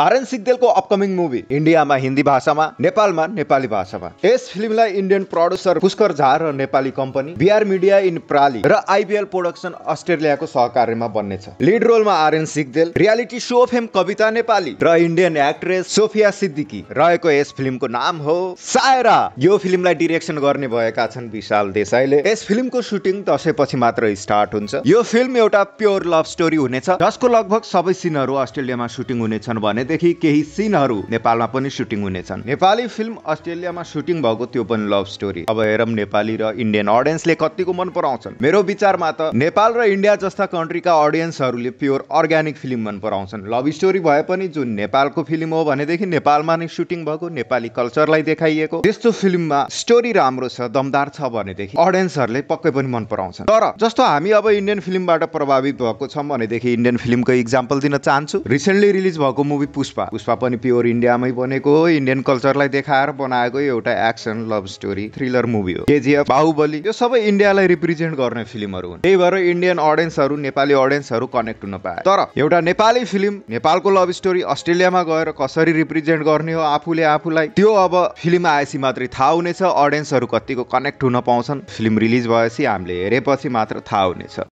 RN सिग्देलको upcoming movie इन्डियामा हिन्दी भाषामा नेपालमा नेपाली भाषामा यस फिल्मलाई इन्डियन प्रड्युसर पुष्कर झा र नेपाली कम्पनी बिआर मिडिया इन प्राली र आइबिएल प्रोडक्सन अस्ट्रेलियाको सहकार्यमा बन्नेछ लिड रोलमा RN Sigdel reality show fame Kavita Nepali र इन्डियन एक्ट्रेस सोफिया सिद्दिकी रहेको यस फिल्मको नाम हो सायरा यो फिल्मलाई डिरेक्सन गर्ने भएका छन् विशाल देसाईले यस फिल्मको सुटिङ दसैँपछि मात्र स्टार्ट हुन्छ यो फिल्म एउटा प्योर लभ स्टोरी हुनेछ जसको लगभग सबै सिनहरू अस्ट्रेलियामा सुटिङ हुनेछन् भने भनेदेखि केही सिनहरू नेपालमा पनि सुटिङ हुनेछन् नेपाली फिल्म अस्ट्रेलियामा सुटिङ भएको त्यो पनि लभ स्टोरी अब हेरौँ नेपाली र इन्डियन अडियन्सले कतिको मन पराउँछन् मेरो विचारमा त नेपाल र इन्डिया जस्ता कन्ट्रीका अडियन्सहरूले प्योर अर्ग्यानिक फिल्म मन पराउँछन् लभ स्टोरी भए पनि जुन नेपालको फिल्म हो भनेदेखि नेपालमा नै सुटिङ भएको नेपाली कल्चरलाई देखाइएको त्यस्तो फिल्ममा स्टोरी राम्रो छ दमदार छ भनेदेखि अडियन्सहरूले पक्कै पनि मन पराउँछन् तर जस्तो हामी अब इन्डियन फिल्मबाट प्रभावित भएको छौँ भनेदेखि इन्डियन फिल्मको इक्जाम्पल दिन चाहन्छु रिसेन्टली रिलिज भएको मुभी पुष्पा पुष्पा पनि प्योर इन्डियामै बनेको हो इन्डियन कल्चरलाई देखाएर बनाएको एउटा action love story thriller movie हो केजिएफ बाहुबली यो सबै इन्डियालाई रिप्रेजेन्ट गर्ने फिल्महरू हुन् त्यही भएर इन्डियन अडियन्सहरू नेपाली अडियन्सहरू कनेक्ट हुन पाए तर एउटा नेपाली फिल्म नेपालको लभ स्टोरी अस्ट्रेलियामा गएर कसरी रिप्रेजेन्ट गर्ने हो आफूले आफूलाई त्यो अब फिल्म आएपछि मात्रै थाहा हुनेछ अडियन्सहरू कतिको कनेक्ट हुन पाउँछन् फिल्म रिलिज भएपछि हामीले हेरेपछि मात्र थाहा हुनेछ